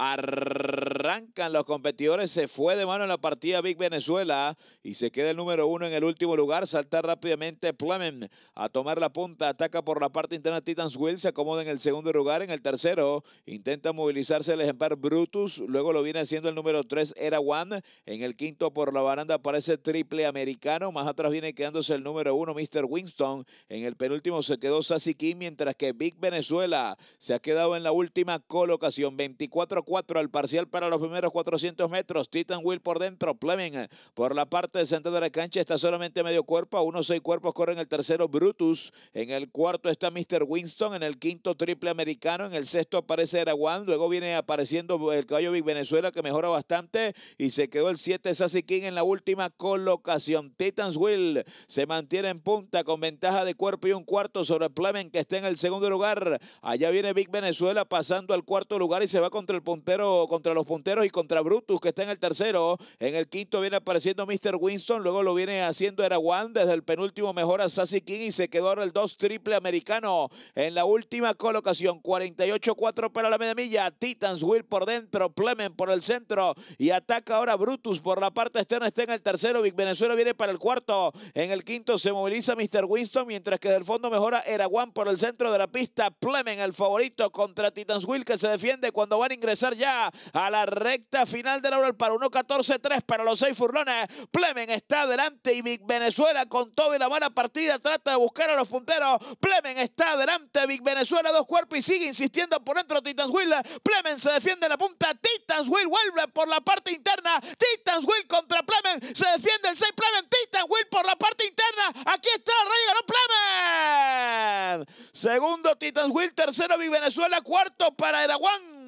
Ar arrancan los competidores. Se fue de mano en la partida Big Venezuela y se queda el número uno en el último lugar. Salta rápidamente Plemen a tomar la punta. Ataca por la parte interna Titans Will. Se acomoda en el segundo lugar. En el tercero intenta movilizarse el ejemplar Brutus. Luego lo viene haciendo el número tres Era One. En el quinto por la baranda aparece Triple Americano. Más atrás viene quedándose el número uno Mr. Winston. En el penúltimo se quedó Sassy mientras que Big Venezuela se ha quedado en la última colocación. 24-4 al parcial para los primeros 400 metros. Titan Will por dentro, Fleming eh, por la parte centro de la cancha está solamente medio cuerpo. A unos seis cuerpos corren el tercero Brutus. En el cuarto está Mr. Winston. En el quinto triple americano. En el sexto aparece Araguan Luego viene apareciendo eh, el caballo Big Venezuela que mejora bastante. Y se quedó el 7 Sassy King en la última colocación. Titans Will se mantiene en punta con ventaja de cuerpo y un cuarto sobre Plemen, que está en el segundo lugar. Allá viene Big Venezuela pasando al cuarto lugar y se va contra el puntero, contra los punteros y contra Brutus, que está en el tercero. En el quinto viene apareciendo Mr. Winston, luego lo viene haciendo Erawan, desde el penúltimo mejora Sassy King y se quedó ahora el 2 triple americano. En la última colocación, 48-4 para la media milla, Titans Will por dentro, Plemen por el centro y ataca ahora Brutus por la parte externa, está en el tercero, Big Venezuela viene para el cuarto, en el quinto se moviliza Mr. Winston, mientras que del fondo mejora Erawan por el centro de la pista, Plemen el favorito contra Titans Will que se defiende cuando van a ingresar ya a la recta final del oral para 1-14-3 para los seis furlones. Plemen está adelante y Big Venezuela con todo y la mala partida trata de buscar a los punteros. Plemen está adelante, Big Venezuela dos cuerpos y sigue insistiendo por dentro Titans Will. Plemen se defiende la punta, Titans Will vuelve por la parte interna. Titans Will contra Plemen, se defiende el 6 Plemen, Titans Will por la parte interna. Aquí está, Rey ganó Plemen. Segundo Titans Will, tercero Big Venezuela, cuarto para Eraguán.